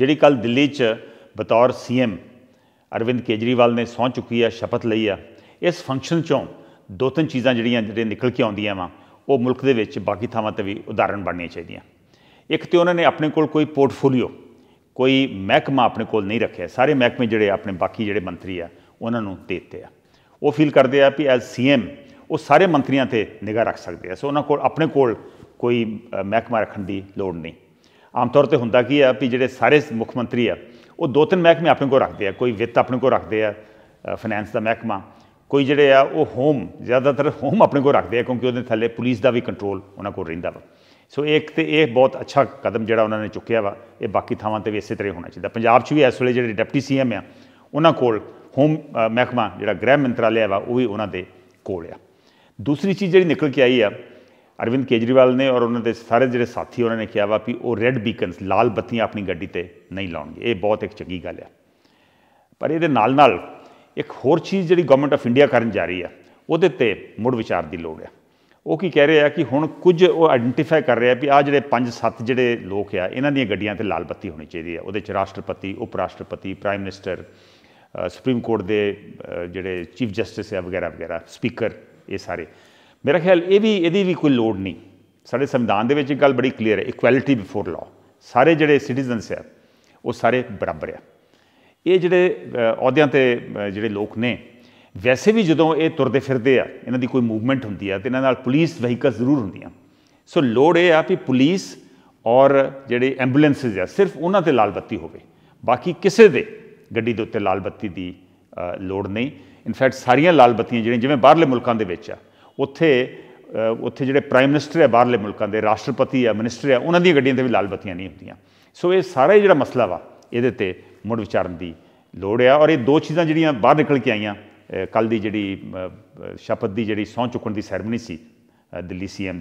ਜਿਹੜੀ ਕੱਲ ਦਿੱਲੀ 'ਚ ਬਤੌਰ ਸੀਐਮ ਅਰਵਿੰਦ ਕੇਜਰੀਵਾਲ ਨੇ ਸੌਂ ਚੁੱਕੀ ਆ ਸ਼ਪਥ ਲਈ ਆ ਇਸ ਫੰਕਸ਼ਨ 'ਚੋਂ ਦੋ ਤਿੰਨ ਚੀਜ਼ਾਂ ਜਿਹੜੀਆਂ ਜਿਹੜੇ ਨਿਕਲ ਕੇ ਆਉਂਦੀਆਂ ਵਾ ਉਹ ਮੁਲਕ ਦੇ ਵਿੱਚ ਬਾਕੀ ਥਾਵਾਂ ਤੇ ਵੀ ਉਦਾਹਰਣ ਬਣਨੀਆਂ ਚਾਹੀਦੀਆਂ ਇੱਕ ਤੇ ਉਹਨਾਂ ਨੇ ਆਪਣੇ ਕੋਲ ਕੋਈ ਪੋਰਟਫੋਲੀਓ ਕੋਈ ਮਹਿਕਮਾ ਆਪਣੇ ਕੋਲ ਨਹੀਂ ਰੱਖਿਆ ਸਾਰੇ ਮਹਿਕਮੇ ਜਿਹੜੇ ਆਪਣੇ ਬਾਕੀ ਜਿਹੜੇ ਮੰਤਰੀ ਆ ਉਹਨਾਂ ਨੂੰ ਦੇ ਦਿੱਤੇ ਆ ਉਹ ਫੀਲ ਕਰਦੇ ਆ ਕਿ ਐਜ਼ ਸੀਐਮ ਉਹ ਸਾਰੇ ਮੰਤਰੀਆਂ ਤੇ ਨਿਗਾਹ ਰੱਖ ਸਕਦੇ ਆ ਸੋ ਉਹਨਾਂ ਕੋਲ ਆਪਣੇ ਕੋਲ ਕੋਈ ਮਹਿਕਮਾ ਰੱਖਣ ਦੀ ਲੋੜ ਨਹੀਂ ਆਮ ਤੌਰ ਤੇ ਹੁੰਦਾ ਕੀ ਆ ਵੀ ਜਿਹੜੇ ਸਾਰੇ ਮੁੱਖ ਮੰਤਰੀ ਆ ਉਹ ਦੋ ਤਿੰਨ ਮਹਿਕਮੇ ਆਪਣੇ ਕੋਲ ਰੱਖਦੇ ਆ ਕੋਈ ਵਿੱਤ ਆਪਣੇ ਕੋਲ ਰੱਖਦੇ ਆ ਫਾਈਨੈਂਸ ਦਾ ਮਹਿਕਮਾ ਕੋਈ ਜਿਹੜੇ ਆ ਉਹ ਹੋਮ ਜ਼ਿਆਦਾਤਰ ਹੋਮ ਆਪਣੇ ਕੋਲ ਰੱਖਦੇ ਆ ਕਿਉਂਕਿ ਉਹਦੇ ਥੱਲੇ ਪੁਲਿਸ ਦਾ ਵੀ ਕੰਟਰੋਲ ਉਹਨਾਂ ਕੋਲ ਰਹਿੰਦਾ ਵਾ ਸੋ ਇੱਕ ਤੇ ਇਹ ਬਹੁਤ ਅੱਛਾ ਕਦਮ ਜਿਹੜਾ ਉਹਨਾਂ ਨੇ ਚੁੱਕਿਆ ਵਾ ਇਹ ਬਾਕੀ ਥਾਵਾਂ ਤੇ ਵੀ ਇਸੇ ਤਰ੍ਹਾਂ ਹੋਣਾ ਚਾਹੀਦਾ ਪੰਜਾਬ 'ਚ ਵੀ ਇਸ ਵੇਲੇ ਜਿਹੜੇ ਡਿਪਟੀ ਸੀਐਮ ਆ ਉਹਨਾਂ ਕੋਲ ਹੋਮ ਮਹਿਕਮਾ ਜਿਹੜਾ ਗ੍ਰਹਿ ਮੰਤਰਾਲੇ ਆ ਉਹ ਵੀ ਉਹਨਾਂ ਦੇ ਕੋਲ ਆ ਦੂਸਰੀ ਚੀਜ਼ ਜਿਹੜੀ ਨਿਕਲ ਕੇ ਆਈ ਆ ਅਰਵਿੰਦ ਕੇਜਰੀਵਾਲ ਨੇ ਔਰ ਉਹਨਾਂ ਦੇ ਸਾਰੇ ਜਿਹੜੇ ਸਾਥੀ ਉਹਨਾਂ ਨੇ ਕਿਹਾ ਵਾ ਕਿ ਉਹ ਰੈੱਡ ਬੀਕਨਸ ਲਾਲ ਬੱਤੀਆਂ ਆਪਣੀ ਗੱਡੀ ਤੇ ਨਹੀਂ ਲਾਉਣਗੇ ਇਹ ਬਹੁਤ ਇੱਕ ਚੰਗੀ ਗੱਲ ਹੈ ਪਰ ਇਹਦੇ ਨਾਲ ਨਾਲ ਇੱਕ ਹੋਰ ਚੀਜ਼ ਜਿਹੜੀ ਗਵਰਨਮੈਂਟ ਆਫ ਇੰਡੀਆ ਕਰਨ ਜਾ ਰਹੀ ਹੈ ਉਹਦੇ ਤੇ ਮੁੜ ਵਿਚਾਰ ਦੀ ਲੋੜ ਹੈ ਉਹ ਕੀ ਕਹਿ ਰਿਹਾ ਕਿ ਹੁਣ ਕੁਝ ਉਹ ਆਇਡੈਂਟੀਫਾਈ ਕਰ ਰਿਹਾ ਵੀ ਆ ਜਿਹੜੇ 5-7 ਜਿਹੜੇ ਲੋਕ ਆ ਇਹਨਾਂ ਦੀਆਂ ਗੱਡੀਆਂ ਤੇ ਲਾਲ ਬੱਤੀ ਹੋਣੀ ਚਾਹੀਦੀ ਹੈ ਉਹਦੇ ਚ ਰਾਸ਼ਟਰਪਤੀ ਉਪ ਰਾਸ਼ਟਰਪਤੀ ਪ੍ਰਾਈਮ ਮਿਨਿਸਟਰ ਸੁਪਰੀਮ ਕੋਰਟ ਦੇ ਜਿਹੜੇ ਚੀਫ ਜਸਟਿਸ ਹੈ ਵਗੈਰਾ ਵਗੈਰਾ ਸਪੀਕਰ ਇਹ ਸਾਰੇ ਮੇਰਾ ਖਿਆਲ ਇਹ ਵੀ ਇਹਦੀ ਵੀ ਕੋਈ ਲੋੜ ਨਹੀਂ ਸਾਡੇ ਸੰਵਿਧਾਨ ਦੇ ਵਿੱਚ ਇੱਕ ਗੱਲ ਬੜੀ ਕਲੀਅਰ ਹੈ ਇਕੁਐਲਿਟੀ ਬਿਫੋਰ ਲਾ ਸਾਰੇ ਜਿਹੜੇ ਸਿਟੀਜ਼ਨਸ ਹੈ ਉਹ ਸਾਰੇ ਬਰਾਬਰ ਆ ਇਹ ਜਿਹੜੇ ਅਹੁਦਿਆਂ ਤੇ ਜਿਹੜੇ ਲੋਕ ਨੇ ਵੈਸੇ ਵੀ ਜਦੋਂ ਇਹ ਤੁਰਦੇ ਫਿਰਦੇ ਆ ਇਹਨਾਂ ਦੀ ਕੋਈ ਮੂਵਮੈਂਟ ਹੁੰਦੀ ਆ ਤੇ ਇਹਨਾਂ ਨਾਲ ਪੁਲਿਸ ਵਹੀਕਲ ਜ਼ਰੂਰ ਹੁੰਦੀਆਂ ਸੋ ਲੋੜ ਇਹ ਆ ਕਿ ਪੁਲਿਸ ਔਰ ਜਿਹੜੇ ਐਂਬੂਲੈਂਸਸ ਆ ਸਿਰਫ ਉਹਨਾਂ ਤੇ ਲਾਲ ਬੱਤੀ ਹੋਵੇ ਬਾਕੀ ਕਿਸੇ ਦੇ ਗੱਡੀ ਦੇ ਉੱਤੇ ਲਾਲ ਬੱਤੀ ਦੀ ਲੋੜ ਨਹੀਂ ਇਨਫੈਕਟ ਸਾਰੀਆਂ ਲਾਲ ਬੱਤੀਆਂ ਜਿਹੜੀਆਂ ਜਿਵੇਂ ਬਾਹਰਲੇ ਮੁਲਕਾਂ ਦੇ ਵਿੱਚ ਆ ਉੱਥੇ ਉੱਥੇ ਜਿਹੜੇ ਪ੍ਰਾਈਮ ਮਿਨਿਸਟਰ ਹੈ ਬਾਹਰਲੇ ਮੁਲਕਾਂ ਦੇ ਰਾਸ਼ਟਰਪਤੀ ਹੈ ਮਿਨਿਸਟਰ ਹੈ ਉਹਨਾਂ ਦੀਆਂ ਗੱਡੀਆਂ ਤੇ ਵੀ ਲਾਲ ਬੱਤੀਆਂ ਨਹੀਂ ਹੁੰਦੀਆਂ ਸੋ ਇਹ ਸਾਰਾ ਜਿਹੜਾ ਮਸਲਾ ਵਾ ਇਹਦੇ ਤੇ ਮੁੜ ਵਿਚਾਰਨ ਦੀ ਲੋੜ ਆ ਔਰ ਇਹ ਦੋ ਚੀਜ਼ਾਂ ਜਿਹੜੀਆਂ ਬਾਹਰ ਨਿਕਲ ਕੇ ਆਈਆਂ ਕੱਲ ਦੀ ਜਿਹੜੀ ਸ਼ਪਥ ਦੀ ਜਿਹੜੀ ਸੌਂ ਚੁੱਕਣ ਦੀ ਸੈਰਮਨੀ ਸੀ ਦਿੱਲੀ ਸੀਐਮ